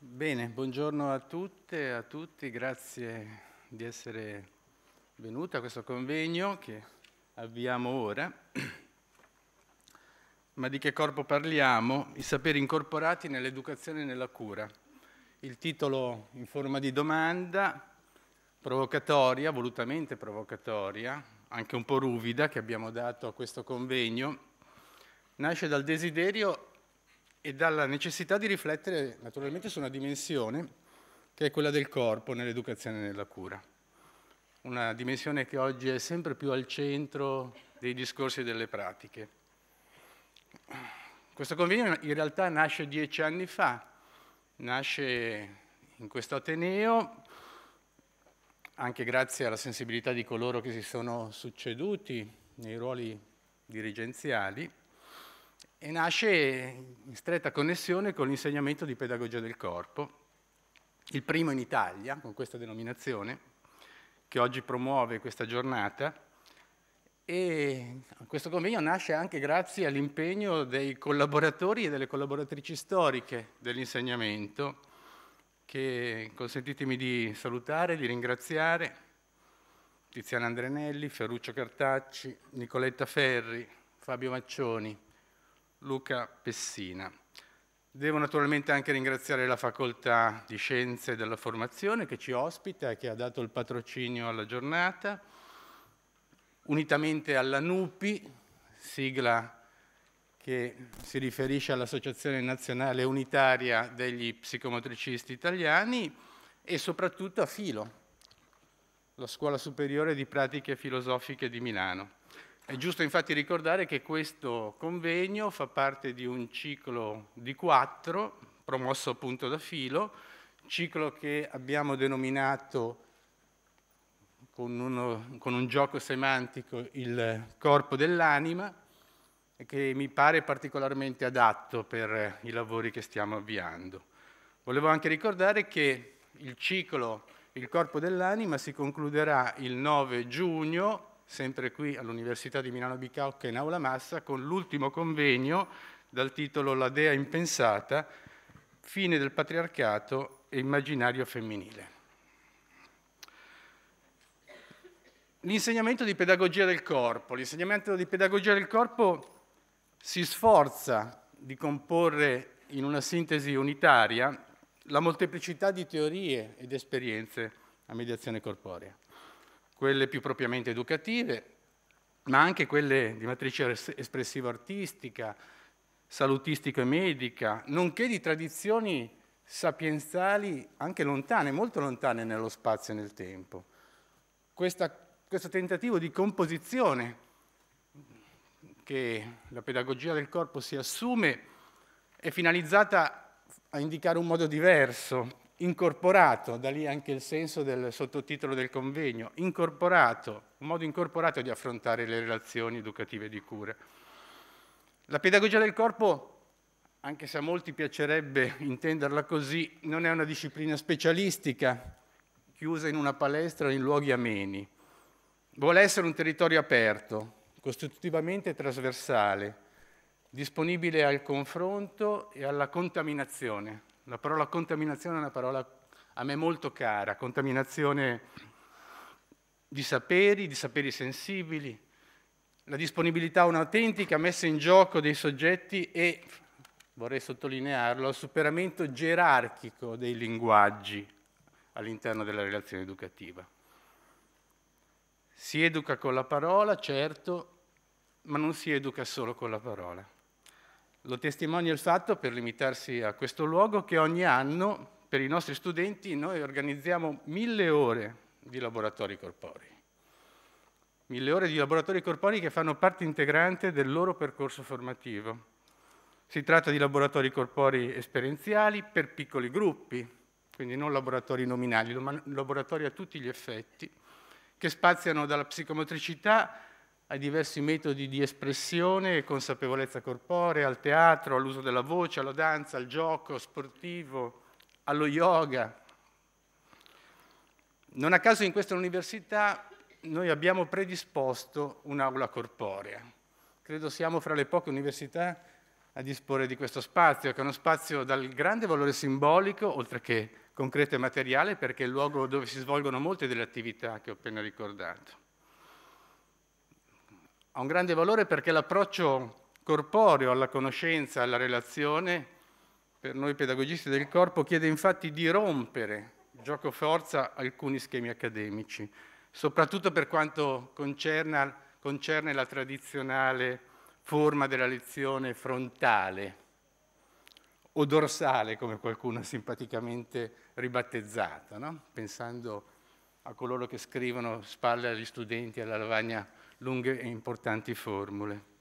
Bene, buongiorno a tutte e a tutti, grazie di essere venuti a questo convegno che avviamo ora. Ma di che corpo parliamo? I saperi incorporati nell'educazione e nella cura. Il titolo in forma di domanda, provocatoria, volutamente provocatoria, anche un po' ruvida che abbiamo dato a questo convegno, nasce dal desiderio e dalla necessità di riflettere naturalmente su una dimensione che è quella del corpo nell'educazione e nella cura. Una dimensione che oggi è sempre più al centro dei discorsi e delle pratiche. Questo convegno in realtà nasce dieci anni fa, nasce in questo Ateneo, anche grazie alla sensibilità di coloro che si sono succeduti nei ruoli dirigenziali, e nasce in stretta connessione con l'insegnamento di pedagogia del corpo, il primo in Italia con questa denominazione, che oggi promuove questa giornata e questo convegno nasce anche grazie all'impegno dei collaboratori e delle collaboratrici storiche dell'insegnamento che consentitemi di salutare, di ringraziare Tiziana Andrenelli, Ferruccio Cartacci, Nicoletta Ferri, Fabio Maccioni, Luca Pessina. Devo naturalmente anche ringraziare la Facoltà di Scienze della Formazione che ci ospita e che ha dato il patrocinio alla giornata, unitamente alla NUPI, sigla che si riferisce all'Associazione Nazionale Unitaria degli Psicomotricisti Italiani e soprattutto a Filo, la Scuola Superiore di Pratiche Filosofiche di Milano. È giusto infatti ricordare che questo convegno fa parte di un ciclo di quattro, promosso appunto da Filo, ciclo che abbiamo denominato con, uno, con un gioco semantico il corpo dell'anima, e che mi pare particolarmente adatto per i lavori che stiamo avviando. Volevo anche ricordare che il ciclo Il corpo dell'anima si concluderà il 9 giugno sempre qui all'Università di Milano Bicocca in Aula Massa, con l'ultimo convegno dal titolo La Dea impensata, fine del patriarcato e immaginario femminile. L'insegnamento di pedagogia del corpo. L'insegnamento di pedagogia del corpo si sforza di comporre in una sintesi unitaria la molteplicità di teorie ed esperienze a mediazione corporea quelle più propriamente educative, ma anche quelle di matrice espressiva artistica, salutistica e medica, nonché di tradizioni sapienziali anche lontane, molto lontane nello spazio e nel tempo. Questa, questo tentativo di composizione che la pedagogia del corpo si assume è finalizzata a indicare un modo diverso incorporato, da lì anche il senso del sottotitolo del convegno, incorporato, un modo incorporato di affrontare le relazioni educative di cura. La pedagogia del corpo, anche se a molti piacerebbe intenderla così, non è una disciplina specialistica, chiusa in una palestra o in luoghi ameni. Vuole essere un territorio aperto, costitutivamente trasversale, disponibile al confronto e alla contaminazione, la parola contaminazione è una parola a me molto cara, contaminazione di saperi, di saperi sensibili, la disponibilità a un'autentica messa in gioco dei soggetti e, vorrei sottolinearlo, al superamento gerarchico dei linguaggi all'interno della relazione educativa. Si educa con la parola, certo, ma non si educa solo con la parola. Lo testimonia il fatto, per limitarsi a questo luogo, che ogni anno per i nostri studenti noi organizziamo mille ore di laboratori corporei. Mille ore di laboratori corporei che fanno parte integrante del loro percorso formativo. Si tratta di laboratori corporei esperienziali per piccoli gruppi, quindi non laboratori nominali, laboratori a tutti gli effetti, che spaziano dalla psicomotricità ai diversi metodi di espressione e consapevolezza corporea, al teatro, all'uso della voce, alla danza, al gioco sportivo, allo yoga. Non a caso in questa università noi abbiamo predisposto un'aula corporea. Credo siamo fra le poche università a disporre di questo spazio, che è uno spazio dal grande valore simbolico, oltre che concreto e materiale, perché è il luogo dove si svolgono molte delle attività che ho appena ricordato ha un grande valore perché l'approccio corporeo alla conoscenza, alla relazione, per noi pedagogisti del corpo, chiede infatti di rompere, gioco forza, alcuni schemi accademici, soprattutto per quanto concerne, concerne la tradizionale forma della lezione frontale o dorsale, come qualcuno simpaticamente ribattezzata, no? pensando a coloro che scrivono spalle agli studenti alla lavagna lunghe e importanti formule.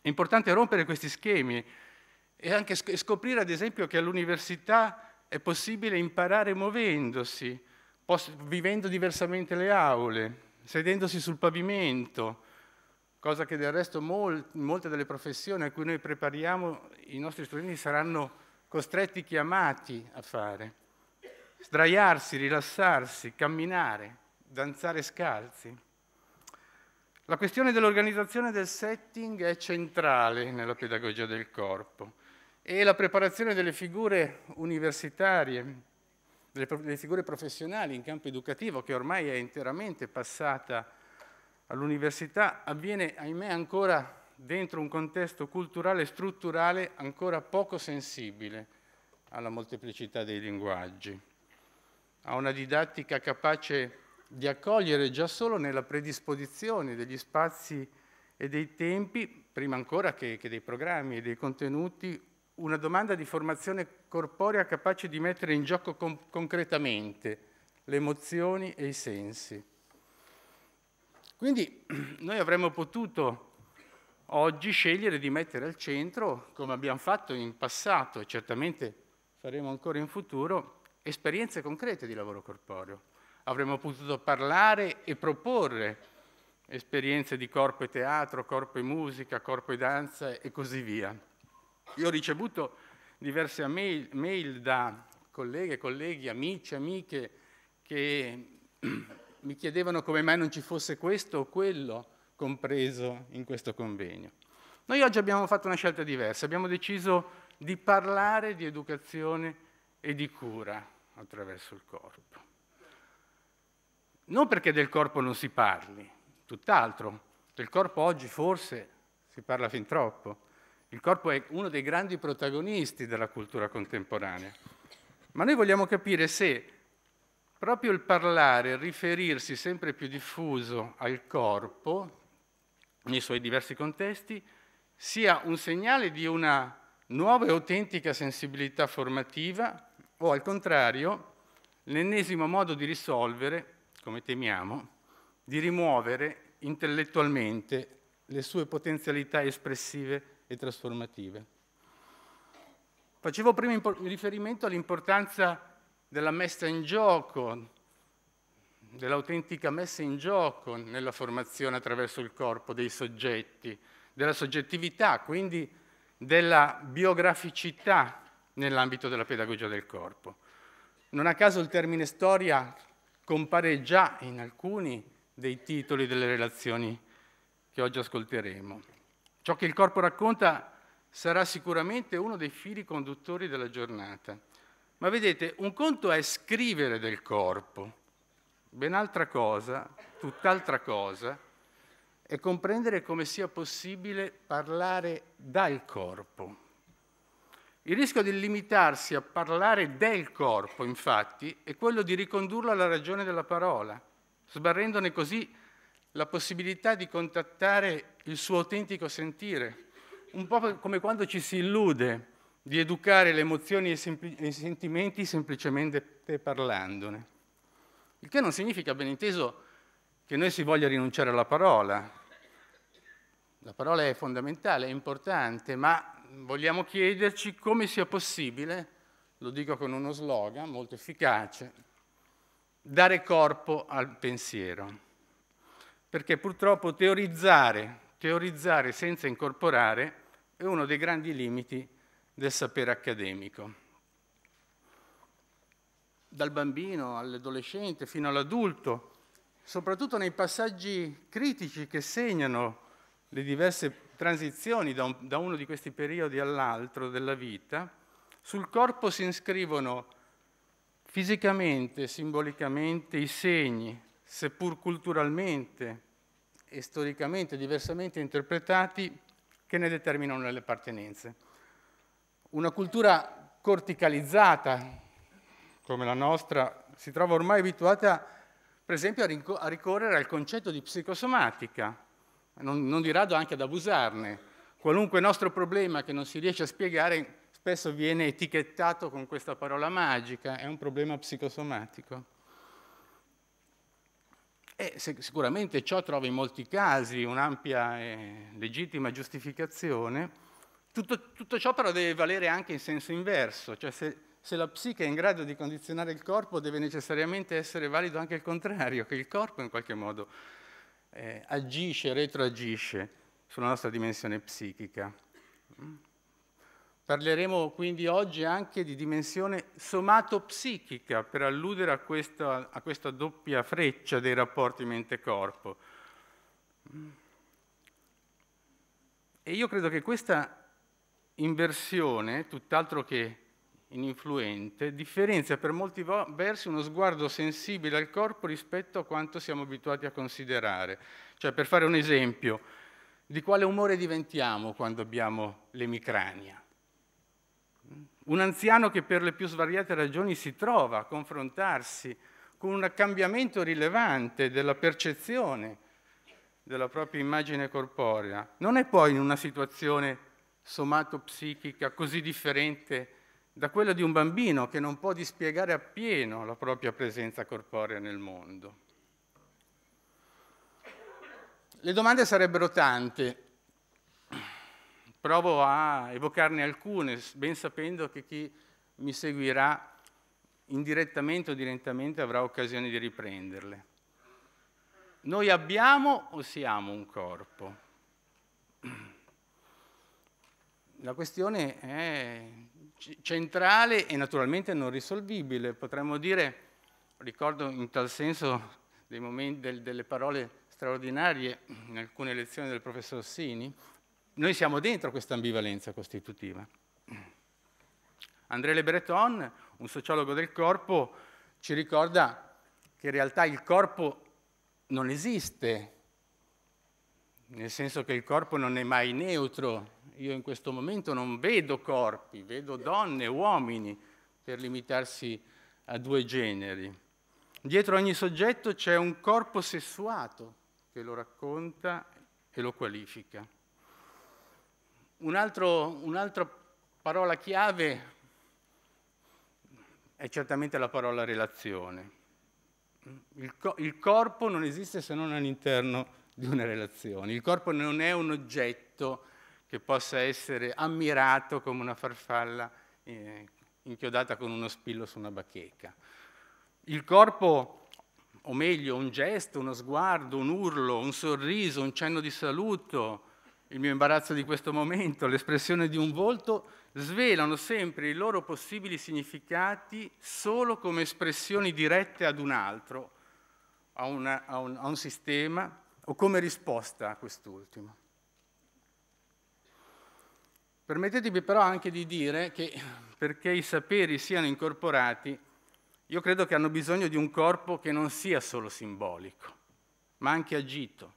È importante rompere questi schemi e anche scoprire, ad esempio, che all'università è possibile imparare muovendosi, vivendo diversamente le aule, sedendosi sul pavimento, cosa che del resto mol molte delle professioni a cui noi prepariamo i nostri studenti saranno costretti, chiamati a fare. Sdraiarsi, rilassarsi, camminare, danzare scalzi. La questione dell'organizzazione del setting è centrale nella pedagogia del corpo e la preparazione delle figure universitarie, delle, figure professionali in campo educativo, che ormai è interamente passata all'università, avviene, ahimè, ancora dentro un contesto culturale e strutturale ancora poco sensibile alla molteplicità dei linguaggi, a una didattica capace di accogliere già solo nella predisposizione degli spazi e dei tempi, prima ancora che, che, dei programmi e dei contenuti, una domanda di formazione corporea capace di mettere in gioco con, concretamente le emozioni e i sensi. Quindi noi avremmo potuto oggi scegliere di mettere al centro, come abbiamo fatto in passato e certamente faremo ancora in futuro, esperienze concrete di lavoro corporeo, avremmo potuto parlare e proporre esperienze di corpo e teatro, corpo e musica, corpo e danza e così via. Io ho ricevuto diverse mail, mail da colleghe, colleghi, amici, amiche che mi chiedevano come mai non ci fosse questo o quello compreso in questo convegno. Noi oggi abbiamo fatto una scelta diversa, abbiamo deciso di parlare di educazione e di cura attraverso il corpo. Non perché del corpo non si parli, tutt'altro. Del corpo oggi forse si parla fin troppo. Il corpo è uno dei grandi protagonisti della cultura contemporanea. Ma noi vogliamo capire se proprio il parlare, il riferirsi sempre più diffuso al corpo, nei suoi diversi contesti, sia un segnale di una nuova e autentica sensibilità formativa o al contrario l'ennesimo modo di risolvere come temiamo, di rimuovere intellettualmente le sue potenzialità espressive e trasformative. Facevo prima riferimento all'importanza della messa in gioco, dell'autentica messa in gioco nella formazione attraverso il corpo dei soggetti, della soggettività, quindi della biograficità nell'ambito della pedagogia del corpo. Non a caso il termine storia compare già in alcuni dei titoli delle relazioni che oggi ascolteremo. Ciò che il corpo racconta sarà sicuramente uno dei fili conduttori della giornata. Ma vedete, un conto è scrivere del corpo, ben altra cosa, tutt'altra cosa, è comprendere come sia possibile parlare dal corpo il rischio di limitarsi a parlare del corpo, infatti, è quello di ricondurlo alla ragione della parola, sbarrendone così la possibilità di contattare il suo autentico sentire, un po' come quando ci si illude di educare le emozioni e, i sentimenti semplicemente parlandone. Il che non significa, ben inteso, che noi si voglia rinunciare alla parola. La parola è fondamentale, è importante, ma vogliamo chiederci come sia possibile, lo dico con uno slogan molto efficace, dare corpo al pensiero. Perché purtroppo teorizzare, teorizzare senza incorporare è uno dei grandi limiti del sapere accademico. Dal bambino all'adolescente fino all'adulto, soprattutto nei passaggi critici che segnano le diverse transizioni da, un, da uno di questi periodi all'altro della vita, sul corpo si inscrivono fisicamente, simbolicamente i segni, seppur culturalmente e storicamente diversamente interpretati, che ne determinano le appartenenze. Una cultura corticalizzata, come la nostra, si trova ormai abituata, per esempio, a ricorrere al concetto di psicosomatica, non, non, di rado anche ad abusarne. Qualunque nostro problema che non si riesce a spiegare spesso viene etichettato con questa parola magica, è un problema psicosomatico. E sicuramente ciò trova in molti casi un'ampia e legittima giustificazione. Tutto, tutto, ciò però deve valere anche in senso inverso, cioè se, se la psiche è in grado di condizionare il corpo deve necessariamente essere valido anche il contrario, che il corpo in qualche modo eh, agisce, retroagisce sulla nostra dimensione psichica. Mm? Parleremo quindi oggi anche di dimensione somatopsichica per alludere a questa, a questa doppia freccia dei rapporti mente-corpo. Mm? E io credo che questa inversione, tutt'altro che ininfluente, differenzia per molti versi uno sguardo sensibile al corpo rispetto a quanto siamo abituati a considerare. Cioè, per fare un esempio, di quale umore diventiamo quando abbiamo l'emicrania? Un anziano che per le più svariate ragioni si trova a confrontarsi con un cambiamento rilevante della percezione della propria immagine corporea, non è poi in una situazione somato-psichica così differente da quella di un bambino che non può dispiegare appieno la propria presenza corporea nel mondo. Le domande sarebbero tante, provo a evocarne alcune, ben sapendo che chi mi seguirà indirettamente o direttamente avrà occasione di riprenderle. Noi abbiamo o siamo un corpo? La questione è centrale e naturalmente non risolvibile. Potremmo dire, ricordo in tal senso momenti, del, delle parole straordinarie in alcune lezioni del professor Sini, noi siamo dentro questa ambivalenza costitutiva. André Le Breton, un sociologo del corpo, ci ricorda che in realtà il corpo non esiste, nel senso che il corpo non è mai neutro. Io in questo momento non vedo corpi, vedo donne, uomini, per limitarsi a due generi. Dietro ogni soggetto c'è un corpo sessuato che lo racconta e lo qualifica. Un altro, un'altra parola chiave è certamente la parola relazione. Il, co- il corpo non esiste se non all'interno di una relazione. Il corpo non è un oggetto che possa essere ammirato come una farfalla eh, inchiodata con uno spillo su una bacheca. Il corpo, o meglio, un gesto, uno sguardo, un urlo, un sorriso, un cenno di saluto, il mio imbarazzo di questo momento, l'espressione di un volto, svelano sempre i loro possibili significati solo come espressioni dirette ad un altro, a, una, a, un, a un sistema, o come risposta a quest'ultimo. Permettetemi però anche di dire che perché i saperi siano incorporati, io credo che hanno bisogno di un corpo che non sia solo simbolico, ma anche agito,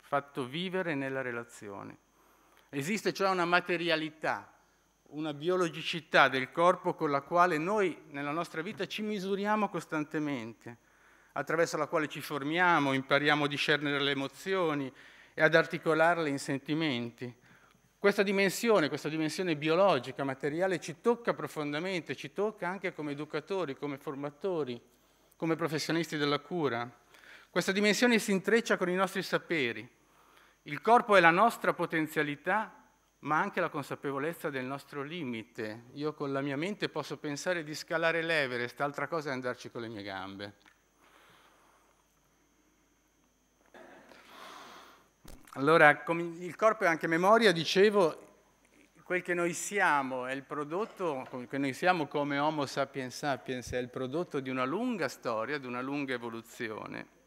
fatto vivere nella relazione. Esiste cioè una materialità, una biologicità del corpo con la quale noi nella nostra vita ci misuriamo costantemente attraverso la quale ci formiamo, impariamo a discernere le emozioni e ad articolarle in sentimenti. Questa dimensione, questa dimensione biologica, materiale, ci tocca profondamente, ci tocca anche come educatori, come formatori, come professionisti della cura. Questa dimensione si intreccia con i nostri saperi. Il corpo è la nostra potenzialità ma anche la consapevolezza del nostro limite. Io con la mia mente posso pensare di scalare l'Everest, altra cosa è andarci con le mie gambe. Allora, il corpo è anche memoria, dicevo, quel che noi siamo è il prodotto, quel che noi siamo come Homo sapiens sapiens è il prodotto di una lunga storia, di una lunga evoluzione.